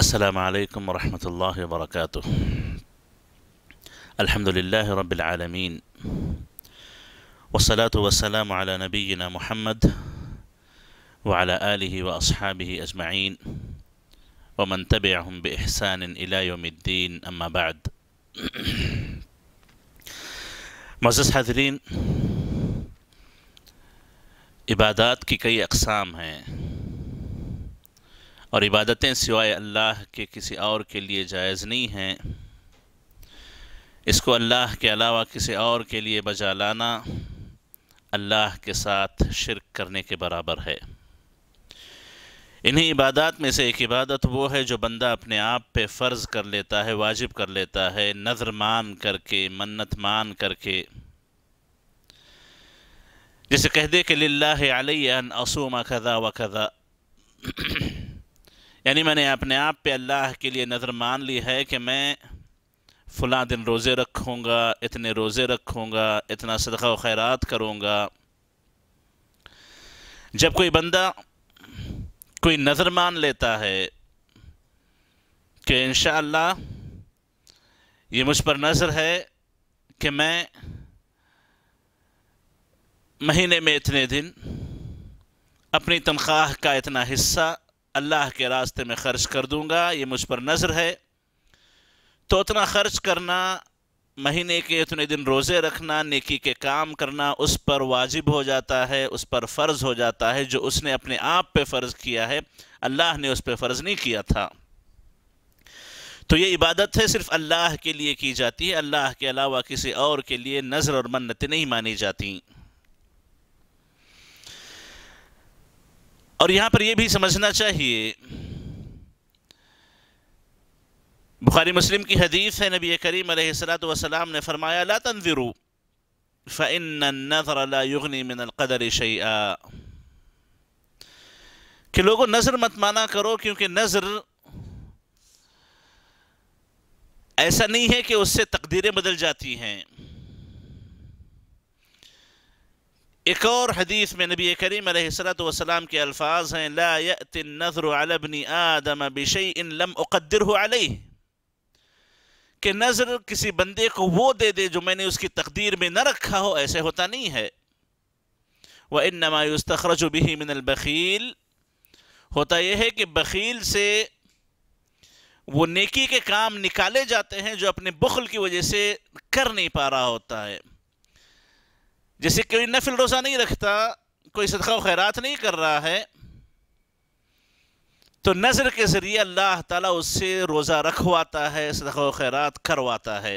السلام عليكم ورحمة الله وبركاته الحمد لله رب العالمين والصلاة والسلام على نبينا محمد وعلى آله وأصحابه أجمعين ومن تبعهم بإحسان إلى يوم الدين أما بعد معزز حاضرين عبادات کی کئی اقسام ہیں और इबादतें सिवाय अल्लाह के किसी और के लिए जायज़ नहीं हैं इसको अल्लाह के अलावा किसी और के लिए बजा लाना अल्लाह के साथ शिरक करने के बराबर है इन्हीं इबादत में से एक इबादत वो है जो बंदा अपने आप पे फ़र्ज़ कर लेता है वाजिब कर लेता है नज़र मान करके मन्नत मान करके जैसे कह दे कि लाला असू मखदा व खदा यानी मैंने अपने आप पे अल्लाह के लिए नज़र मान ली है कि मैं फ़लाँ दिन रोज़े रखूँगा इतने रोज़े रखूँगा इतना सदका व खैरात करूँगा जब कोई बंदा कोई नज़र मान लेता है कि इन ये मुझ पर नज़र है कि मैं महीने में इतने दिन अपनी तनख्वाह का इतना हिस्सा अल्लाह के रास्ते में ख़र्च कर दूंगा ये मुझ पर नज़र है तो उतना ख़र्च करना महीने के उतने दिन रोज़े रखना नेकी के काम करना उस पर वाजिब हो जाता है उस पर फ़र्ज़ हो जाता है जो उसने अपने आप पे फ़र्ज़ किया है अल्लाह ने उस पर फ़र्ज़ नहीं किया था तो ये इबादत है सिर्फ़ अल्लाह के लिए की जाती है अल्लाह के अलावा किसी और के लिए नज़र और मन्नत नहीं मानी जाती और यहां पर यह भी समझना चाहिए बुखारी मुस्लिम की हदीस है नबी करीम सलाम ने फरमाया ला तनज़िरू फ़िन नज़र मिन कदर शैया कि लोगों नज़र मत माना करो क्योंकि नज़र ऐसा नहीं है कि उससे तकदीरें बदल जाती हैं एक और हदीस में नबी करीम सलाम के अल्फाज हैं ला नज़र आदम बिशई इन लम उक़दर अलई के नज़र किसी बंदे को वो दे दे जो मैंने उसकी तकदीर में न रखा हो ऐसे होता नहीं है वह इन तखरज भी मिनलबखील होता यह है कि बखील से वो नेकी के काम निकाले जाते हैं जो अपने बखल की वजह से कर नहीं पा रहा होता है जैसे कोई नफिल रोज़ा नहीं रखता कोई सदका खैरात नहीं कर रहा है तो नज़र के ज़रिए अल्लाह ताला उससे रोज़ा रखवाता है सदका खैरात करवाता है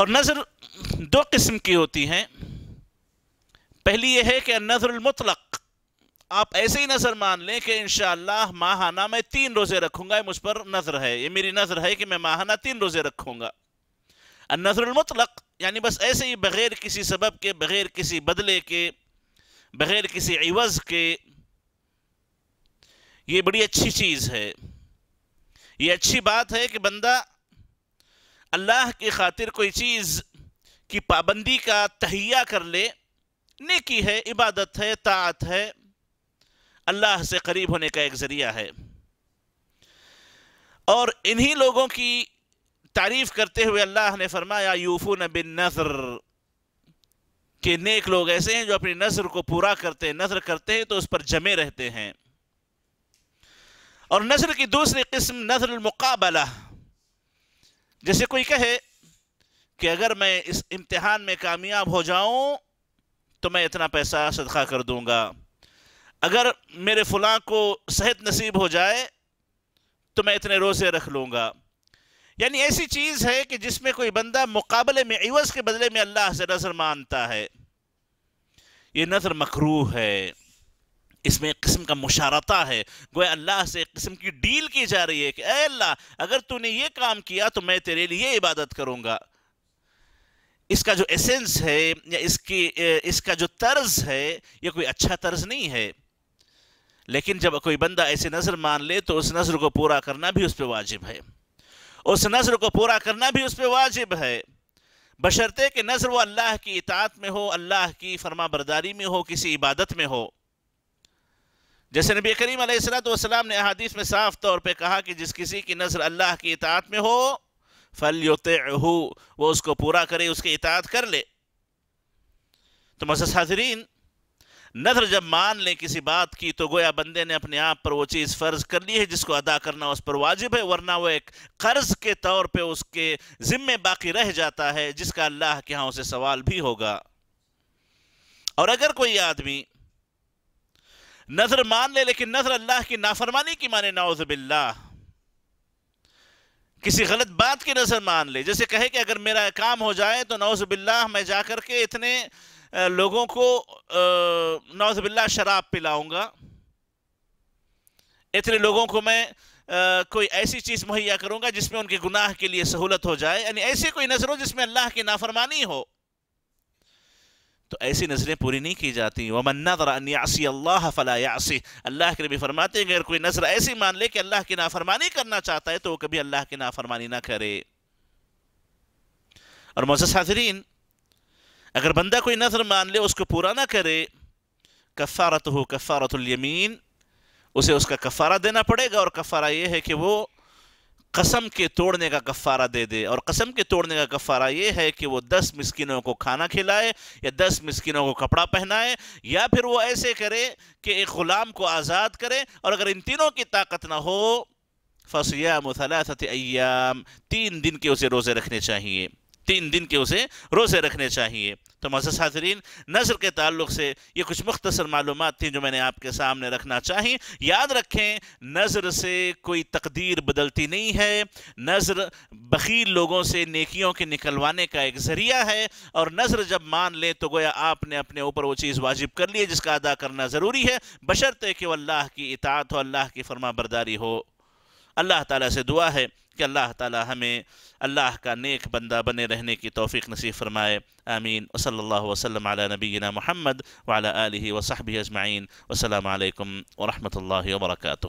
और नज़र दो किस्म की होती हैं पहली यह है कि नजरमतलक आप ऐसे ही नज़र मान लें कि इन माहाना मैं तीन रोज़े रखूँगा मुझ पर नज़र है ये मेरी नज़र है कि मैं माहाना तीन रोज़े रखूँगा नजरमतलक यानी बस ऐसे ही बग़ैर किसी सबब के बग़ैर किसी बदले के बग़ैर किसी इवज़ के ये बड़ी अच्छी चीज़ है ये अच्छी बात है कि बंदा अल्लाह की खातिर कोई चीज़ की पाबंदी का तहिया कर ले नेकी है इबादत है तात है अल्लाह से करीब होने का एक ज़रिया है और इन्हीं लोगों की तारीफ करते हुए अल्लाह ने फरमाया यूफू नबिन नजर के नेक लोग ऐसे हैं जो अपनी नजर को पूरा करते हैं नजर करते हैं तो उस पर जमे रहते हैं और नजर की दूसरी किस्म नजर मुकाबला जैसे कोई कहे कि अगर मैं इस इम्तिहान में कामयाब हो जाऊं तो मैं इतना पैसा सदका कर दूंगा अगर मेरे फलां को सेहत नसीब हो जाए तो मैं इतने रोज़े रख लूँगा यानी ऐसी चीज़ है कि जिसमें कोई बंदा मुकाबले में इवज़ के बदले में अल्लाह से नजर मानता है ये नजर मकरू है इसमें एक किस्म का मुशारता है गोया अल्लाह से एक किस्म की डील की जा रही है कि अः अल्लाह अगर तूने ये काम किया तो मैं तेरे लिए इबादत करूँगा इसका जो एसेंस है या इसकी इसका जो तर्ज है यह कोई अच्छा तर्ज नहीं है लेकिन जब कोई बंदा ऐसी नज़र मान ले तो उस नज़र को पूरा करना भी उस पर वाजिब है उस नज़र को पूरा करना भी उस पर वाजिब है बशर्ते कि नज़र वो अल्लाह की इतात में हो अल्लाह की फरमा बरदारी में हो किसी इबादत में हो जैसे नबी करीम सलाम ने अदीस में साफ तौर पर कहा कि जिस किसी की नज़र अल्लाह की इतात में हो फल हो वो उसको पूरा करे उसकी इतात कर ले तो मजस हाजरीन नजर जब मान ले किसी बात की तो गोया बंदे ने अपने आप पर वो चीज़ फ़र्ज कर ली है जिसको अदा करना उस पर वाजिब है वरना वो एक कर्ज के तौर पे उसके ज़िम्मे बाकी रह जाता है जिसका अल्लाह के यहां उसे सवाल भी होगा और अगर कोई आदमी नजर मान ले लेकिन नजर अल्लाह की नाफरमानी की माने नाउजबिल्ला किसी गलत बात की नजर मान ले जैसे कहे कि अगर मेरा काम हो जाए तो नाउजबिल्ला मैं जाकर के इतने लोगों को नौजबिल्ला शराब पिलाऊंगा इतने लोगों को मैं आ, कोई ऐसी चीज़ मुहैया करूंगा जिसमें उनके गुनाह के लिए सहूलत हो जाए यानी ऐसी कोई नज़र हो जिसमें अल्लाह की नाफरमानी हो तो ऐसी नज़रें पूरी नहीं की जाती वमन नजरासी अल्लाह यासी अल्लाह के नबी फरमाते अगर कोई नज़र ऐसी मान ले कि अल्लाह की नाफरमानी करना चाहता है तो वो कभी अल्लाह की नाफरमानी ना करे और मोजरीन हाजरीन अगर बंदा कोई नजर मान ले उसको पूरा ना करे कफ़ारत हो कफ़ारतुलयमीन उसे उसका कफ़ारा देना पड़ेगा और कफ़ारा ये है कि वो कसम के तोड़ने का कफ़ारा दे दे और कसम के तोड़ने का कफ़ारा ये है कि वो दस मिसकिनों को खाना खिलाए या दस मिसकिनों को कपड़ा पहनाए या फिर वो ऐसे करे कि एक ग़ुलाम को आज़ाद करे और अगर इन तीनों की ताकत ना हो फसयाम अयाम तीन दिन के उसे रोज़े रखने चाहिए तीन दिन के उसे रोज़े रखने चाहिए तो मजा हाजरीन नज़र के ताल्लुक से ये कुछ मुख्तसर मालूम थी जो मैंने आपके सामने रखना चाहिए याद रखें नज़र से कोई तकदीर बदलती नहीं है नज़र बखील लोगों से नेकियों के निकलवाने का एक ज़रिया है और नज़र जब मान लें तो गोया आपने अपने ऊपर वो चीज़ वाजिब कर ली है जिसका अदा करना ज़रूरी है बशर्ते कि वह अल्लाह की इतात हो अल्लाह की फरमा बरदारी हो अल्लाह ताली से दुआ है कि अल्लाह ताला हमें अल्लाह का नेक बंदा बने रहने की तौफीक नसीब फरमाए आमीन वसल्ला अला नबीना मुहम्मद महमद वाली वसहबी अजमाइन वसलम वरहमल वर्का